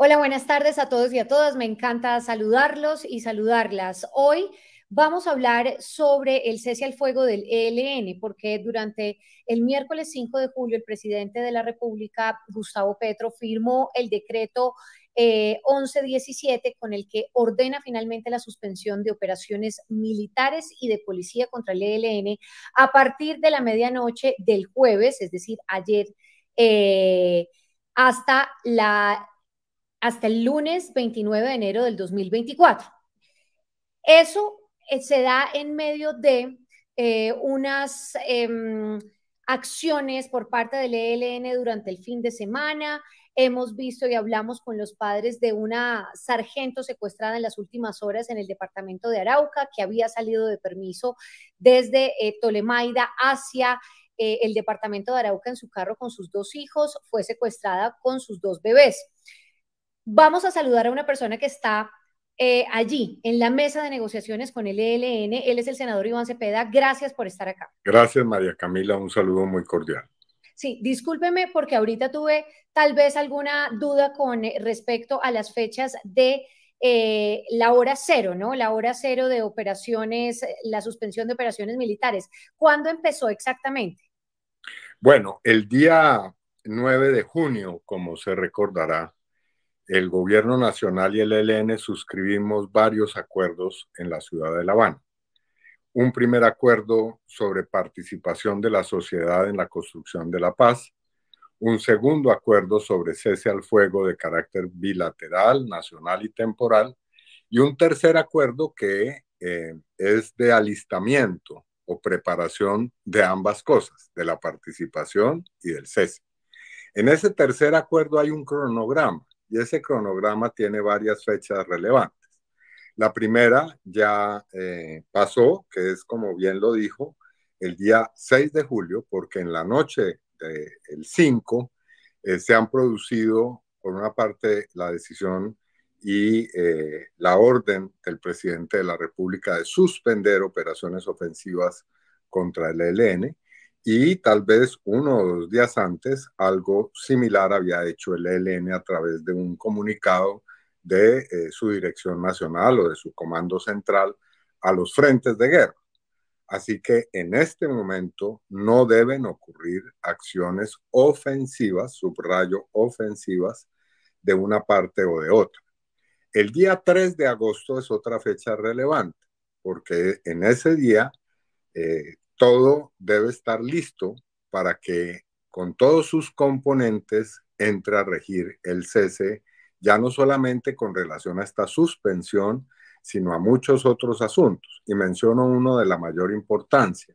Hola, buenas tardes a todos y a todas. Me encanta saludarlos y saludarlas. Hoy vamos a hablar sobre el cese al fuego del ELN, porque durante el miércoles 5 de julio el presidente de la República, Gustavo Petro, firmó el decreto eh, 1117 con el que ordena finalmente la suspensión de operaciones militares y de policía contra el ELN a partir de la medianoche del jueves, es decir, ayer, eh, hasta la hasta el lunes 29 de enero del 2024. Eso eh, se da en medio de eh, unas em, acciones por parte del ELN durante el fin de semana. Hemos visto y hablamos con los padres de una sargento secuestrada en las últimas horas en el departamento de Arauca, que había salido de permiso desde eh, Tolemaida hacia el departamento de Arauca en su carro con sus dos hijos, fue secuestrada con sus dos bebés vamos a saludar a una persona que está eh, allí en la mesa de negociaciones con el ELN. Él es el senador Iván Cepeda. Gracias por estar acá. Gracias, María Camila. Un saludo muy cordial. Sí, discúlpeme porque ahorita tuve tal vez alguna duda con eh, respecto a las fechas de eh, la hora cero, ¿no? La hora cero de operaciones, la suspensión de operaciones militares. ¿Cuándo empezó exactamente? Bueno, el día 9 de junio, como se recordará, el gobierno nacional y el ELN suscribimos varios acuerdos en la ciudad de La Habana. Un primer acuerdo sobre participación de la sociedad en la construcción de la paz, un segundo acuerdo sobre cese al fuego de carácter bilateral, nacional y temporal, y un tercer acuerdo que eh, es de alistamiento o preparación de ambas cosas, de la participación y del cese. En ese tercer acuerdo hay un cronograma y ese cronograma tiene varias fechas relevantes. La primera ya eh, pasó, que es como bien lo dijo, el día 6 de julio, porque en la noche del 5 eh, se han producido, por una parte, la decisión y eh, la orden del presidente de la República de suspender operaciones ofensivas contra el ELN y tal vez uno o dos días antes algo similar había hecho el ELN a través de un comunicado de eh, su dirección nacional o de su comando central a los frentes de guerra. Así que en este momento no deben ocurrir acciones ofensivas, subrayo ofensivas, de una parte o de otra. El día 3 de agosto es otra fecha relevante, porque en ese día eh, todo debe estar listo para que con todos sus componentes entre a regir el cese, ya no solamente con relación a esta suspensión, sino a muchos otros asuntos. Y menciono uno de la mayor importancia,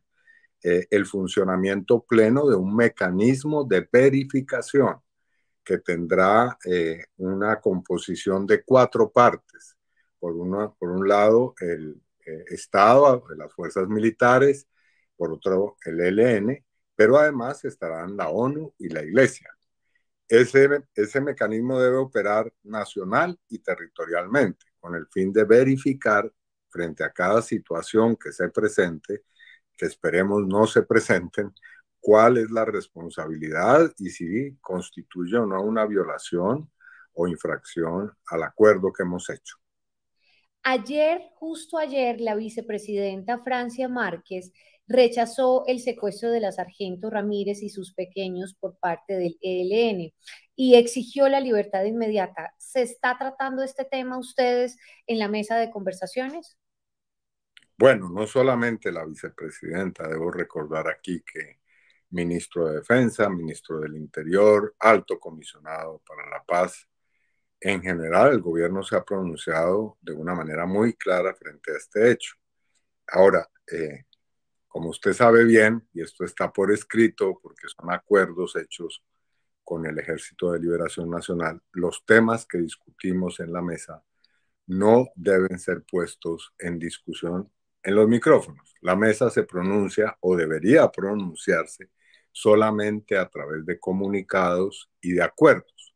eh, el funcionamiento pleno de un mecanismo de verificación que tendrá eh, una composición de cuatro partes. Por, por un lado, el eh, Estado, las fuerzas militares, por otro el ELN, pero además estarán la ONU y la Iglesia. Ese, ese mecanismo debe operar nacional y territorialmente, con el fin de verificar frente a cada situación que se presente, que esperemos no se presenten, cuál es la responsabilidad y si constituye o no una violación o infracción al acuerdo que hemos hecho. Ayer, justo ayer, la vicepresidenta Francia Márquez rechazó el secuestro de la sargento Ramírez y sus pequeños por parte del ELN y exigió la libertad inmediata. ¿Se está tratando este tema ustedes en la mesa de conversaciones? Bueno, no solamente la vicepresidenta, debo recordar aquí que ministro de Defensa, ministro del Interior, alto comisionado para la paz, en general el gobierno se ha pronunciado de una manera muy clara frente a este hecho. Ahora, eh, como usted sabe bien, y esto está por escrito porque son acuerdos hechos con el Ejército de Liberación Nacional, los temas que discutimos en la mesa no deben ser puestos en discusión en los micrófonos. La mesa se pronuncia o debería pronunciarse solamente a través de comunicados y de acuerdos.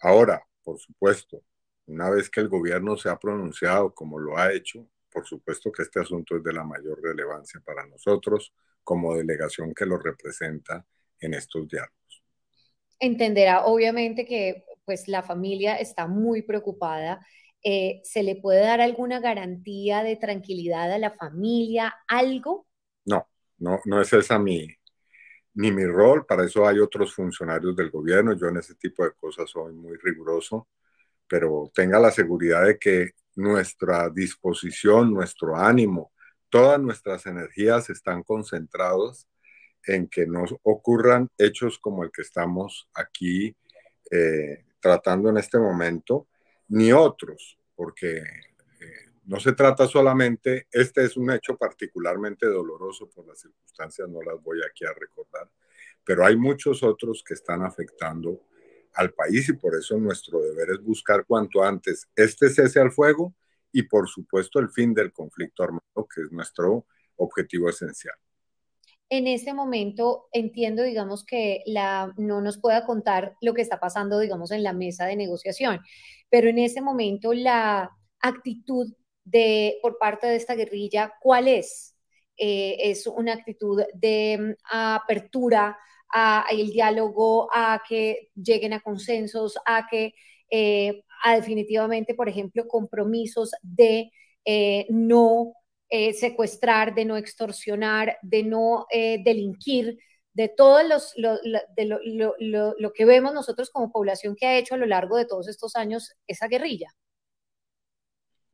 Ahora, por supuesto. Una vez que el gobierno se ha pronunciado como lo ha hecho, por supuesto que este asunto es de la mayor relevancia para nosotros como delegación que lo representa en estos diálogos. Entenderá obviamente que pues la familia está muy preocupada. Eh, ¿Se le puede dar alguna garantía de tranquilidad a la familia? ¿Algo? No, no, no es esa mi, ni mi rol, para eso hay otros funcionarios del gobierno, yo en ese tipo de cosas soy muy riguroso, pero tenga la seguridad de que nuestra disposición, nuestro ánimo, todas nuestras energías están concentradas en que no ocurran hechos como el que estamos aquí eh, tratando en este momento, ni otros, porque no se trata solamente, este es un hecho particularmente doloroso por las circunstancias, no las voy aquí a recordar, pero hay muchos otros que están afectando al país y por eso nuestro deber es buscar cuanto antes este cese al fuego y por supuesto el fin del conflicto armado, que es nuestro objetivo esencial. En ese momento entiendo, digamos, que la, no nos pueda contar lo que está pasando, digamos, en la mesa de negociación, pero en ese momento la actitud de, por parte de esta guerrilla, ¿cuál es? Eh, es una actitud de mm, apertura a, el diálogo, a que lleguen a consensos, a que eh, a definitivamente, por ejemplo, compromisos de eh, no secuestrar, de no extorsionar, de no delinquir, de todo los, lo que vemos nosotros como población que ha hecho a lo largo de todos estos años esa guerrilla.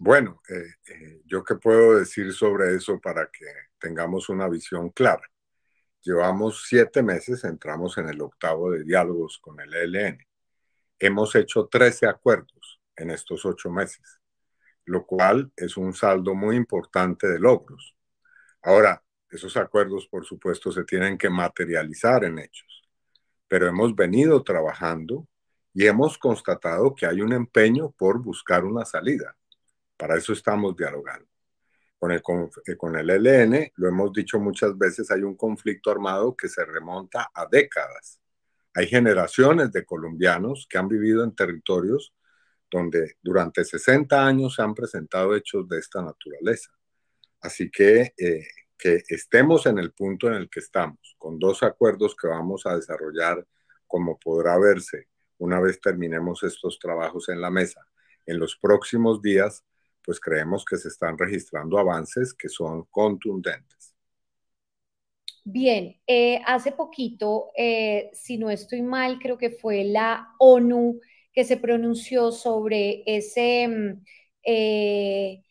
Bueno, eh, eh, yo qué puedo decir sobre eso para que tengamos una visión clara. Llevamos siete meses, entramos en el octavo de diálogos con el ELN. Hemos hecho 13 acuerdos en estos ocho meses, lo cual es un saldo muy importante de logros. Ahora, esos acuerdos, por supuesto, se tienen que materializar en hechos, pero hemos venido trabajando y hemos constatado que hay un empeño por buscar una salida para eso estamos dialogando. Con el, eh, con el ELN, lo hemos dicho muchas veces, hay un conflicto armado que se remonta a décadas. Hay generaciones de colombianos que han vivido en territorios donde durante 60 años se han presentado hechos de esta naturaleza. Así que eh, que estemos en el punto en el que estamos, con dos acuerdos que vamos a desarrollar, como podrá verse una vez terminemos estos trabajos en la mesa, en los próximos días pues creemos que se están registrando avances que son contundentes. Bien, eh, hace poquito, eh, si no estoy mal, creo que fue la ONU que se pronunció sobre ese, mm, eh,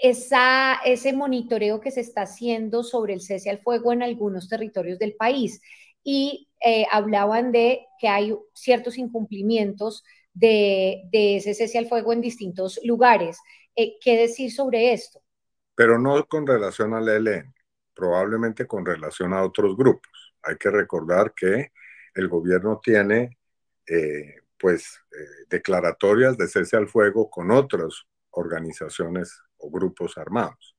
ese monitoreo que se está haciendo sobre el cese al fuego en algunos territorios del país. Y hablaban de que hay ciertos incumplimientos de, ese cese al fuego en distintos lugares. Eh, ¿Qué decir sobre esto? Pero no con relación al ELN, probablemente con relación a otros grupos. Hay que recordar que el gobierno tiene eh, pues eh, declaratorias de cese al fuego con otras organizaciones o grupos armados.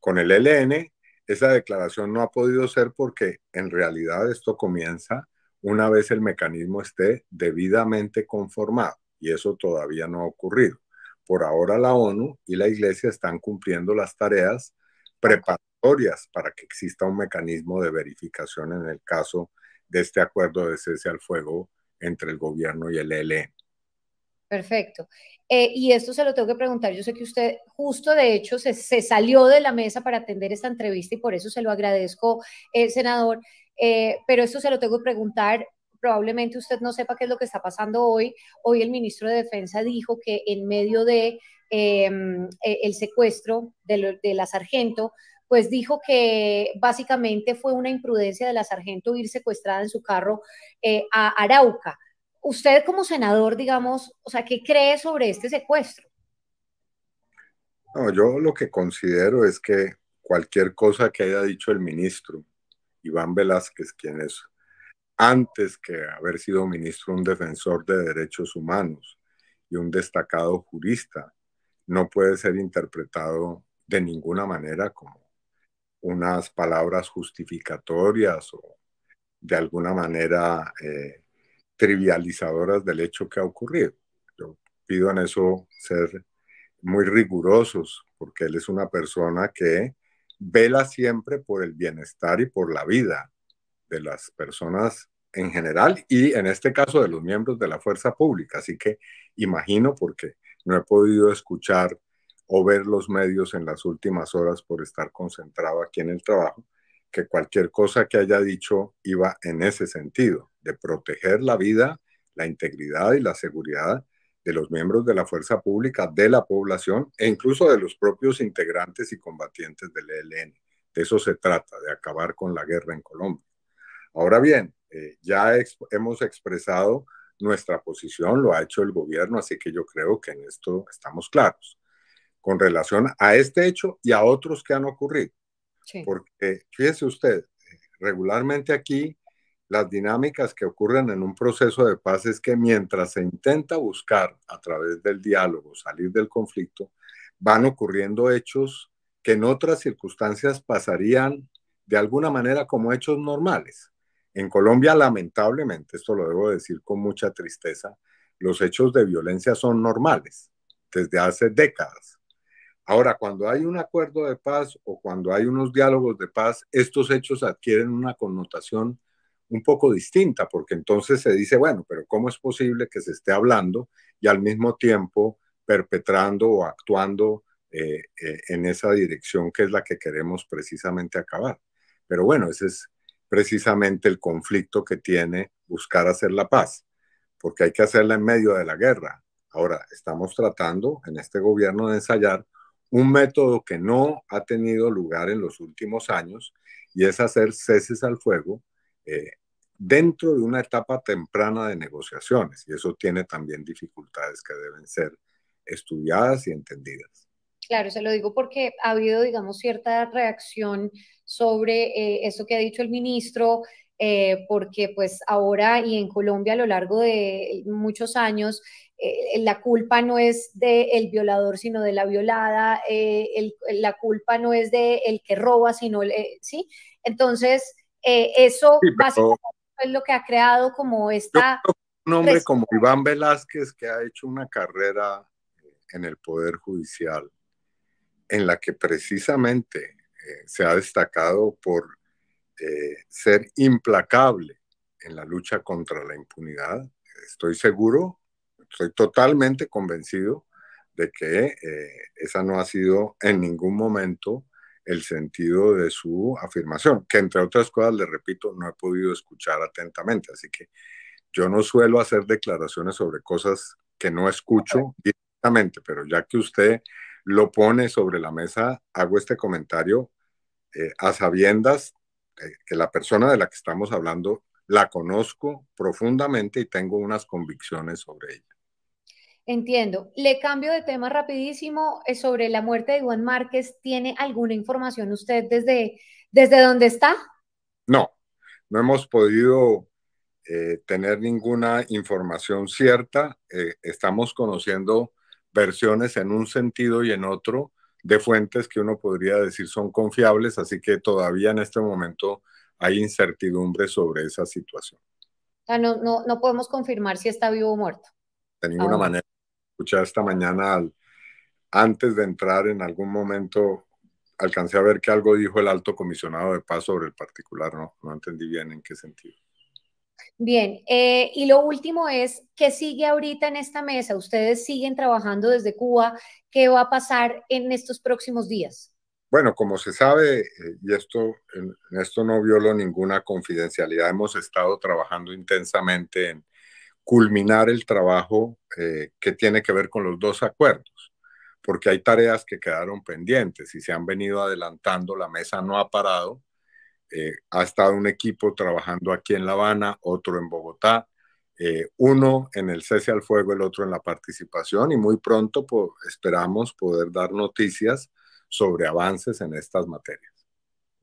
con el ELN, esa declaración no ha podido ser porque en realidad esto comienza una vez el mecanismo esté debidamente conformado. Y eso todavía no ha ocurrido. Por ahora la ONU y la Iglesia están cumpliendo las tareas preparatorias para que exista un mecanismo de verificación en el caso de este acuerdo de cese al fuego entre el gobierno y el ELN. E. Perfecto. Eh, y esto se lo tengo que preguntar. Yo sé que usted justo, de hecho, se, salió de la mesa para atender esta entrevista y por eso se lo agradezco, eh, senador. Eh, pero esto se lo tengo que preguntar probablemente usted no sepa qué es lo que está pasando hoy. Hoy el ministro de Defensa dijo que en medio de em, eh, el secuestro de, la sargento, pues dijo que básicamente fue una imprudencia de la sargento ir secuestrada en su carro eh, a Arauca. Usted como senador, digamos, o sea, ¿qué cree sobre este secuestro? No, yo lo que considero es que cualquier cosa que haya dicho el ministro Iván Velázquez, quien es, antes que haber sido ministro, un defensor de derechos humanos y un destacado jurista, no puede ser interpretado de ninguna manera como unas palabras justificatorias o de alguna manera eh, trivializadoras del hecho que ha ocurrido. Yo pido en eso ser muy rigurosos, porque él es una persona que vela siempre por el bienestar y por la vida de las personas en general y en este caso de los miembros de la fuerza pública. Así que imagino porque no he podido escuchar o ver los medios en las últimas horas por estar concentrado aquí en el trabajo, que cualquier cosa que haya dicho iba en ese sentido, de proteger la vida, la integridad y la seguridad de los miembros de la fuerza pública, de la población e incluso de los propios integrantes y combatientes del ELN. De eso se trata, de acabar con la guerra en Colombia. Ahora bien, eh, ya hemos expresado nuestra posición, lo ha hecho el gobierno, así que yo creo que en esto estamos claros con relación a este hecho y a otros que han ocurrido. Porque fíjese usted, eh, regularmente aquí las dinámicas que ocurren en un proceso de paz es que mientras se intenta buscar a través del diálogo salir del conflicto, van ocurriendo hechos que en otras circunstancias pasarían de alguna manera como hechos normales. En Colombia, lamentablemente, esto lo debo decir con mucha tristeza, los hechos de violencia son normales desde hace décadas. Ahora, cuando hay un acuerdo de paz o cuando hay unos diálogos de paz, estos hechos adquieren una connotación un poco distinta, porque entonces se dice, bueno, pero ¿cómo es posible que se esté hablando y al mismo tiempo perpetrando o actuando eh, eh, en esa dirección que es la que queremos precisamente acabar? Pero bueno, ese es precisamente el conflicto que tiene buscar hacer la paz, porque hay que hacerla en medio de la guerra. Ahora, estamos tratando en este gobierno de ensayar un método que no ha tenido lugar en los últimos años y es hacer ceses al fuego eh, dentro de una etapa temprana de negociaciones y eso tiene también dificultades que deben ser estudiadas y entendidas. Claro, se lo digo porque ha habido, digamos, cierta reacción sobre eh, eso que ha dicho el ministro, eh, porque pues ahora y en Colombia a lo largo de muchos años la culpa no es del el violador sino de la violada, la culpa no es del el que roba sino, sí, entonces eh, eso es lo que ha creado como esta... Un hombre como Iván Velázquez que ha hecho una carrera eh, en el Poder Judicial, en la que precisamente eh, se ha destacado por ser implacable en la lucha contra la impunidad. Estoy seguro, estoy totalmente convencido de que esa no ha sido en ningún momento el sentido de su afirmación, que entre otras cosas, le repito, no he podido escuchar atentamente, así que yo no suelo hacer declaraciones sobre cosas que no escucho directamente, pero ya que usted lo pone sobre la mesa, hago este comentario eh, a sabiendas que la persona de la que estamos hablando la conozco profundamente y tengo unas convicciones sobre ella. Entiendo. Le cambio de tema rapidísimo eh, sobre la muerte de Juan Márquez. ¿Tiene alguna información usted desde, desde dónde está? No, no hemos podido eh, tener ninguna información cierta. Eh, estamos conociendo versiones en un sentido y en otro de fuentes que uno podría decir son confiables, así que todavía en este momento hay incertidumbre sobre esa situación. Ah, no, no, podemos confirmar si está vivo o muerto. De ninguna ah, manera. Escuchar esta mañana al, antes de entrar en algún momento alcancé a ver que algo dijo el alto comisionado de paz sobre el particular, no, no entendí bien en qué sentido. Bien, eh, y lo último es, ¿qué sigue ahorita en esta mesa? Ustedes siguen trabajando desde Cuba, ¿qué va a pasar en estos próximos días? Bueno, como se sabe, eh, y esto, en, esto no violo ninguna confidencialidad, hemos estado trabajando intensamente en, culminar el trabajo eh, que tiene que ver con los dos acuerdos, porque hay tareas que quedaron pendientes y se han venido adelantando, la mesa no ha parado, eh, ha estado un equipo trabajando aquí en La Habana, otro en Bogotá, eh, uno en el cese al fuego, el otro en la participación y muy pronto esperamos poder dar noticias sobre avances en estas materias.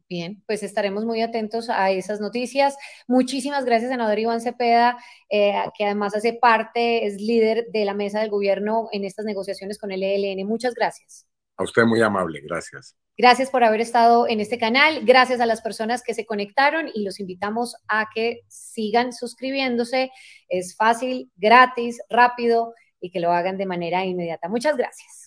Bien, pues estaremos muy atentos a esas noticias. Muchísimas gracias, senador Iván Cepeda, eh, que además hace parte, es líder de la mesa del gobierno en estas negociaciones con el ELN. Muchas gracias. A usted muy amable, gracias. Gracias por haber estado en este canal, gracias a las personas que se conectaron y los invitamos a que sigan suscribiéndose. Es fácil, gratis, rápido y que lo hagan de manera inmediata. Muchas gracias.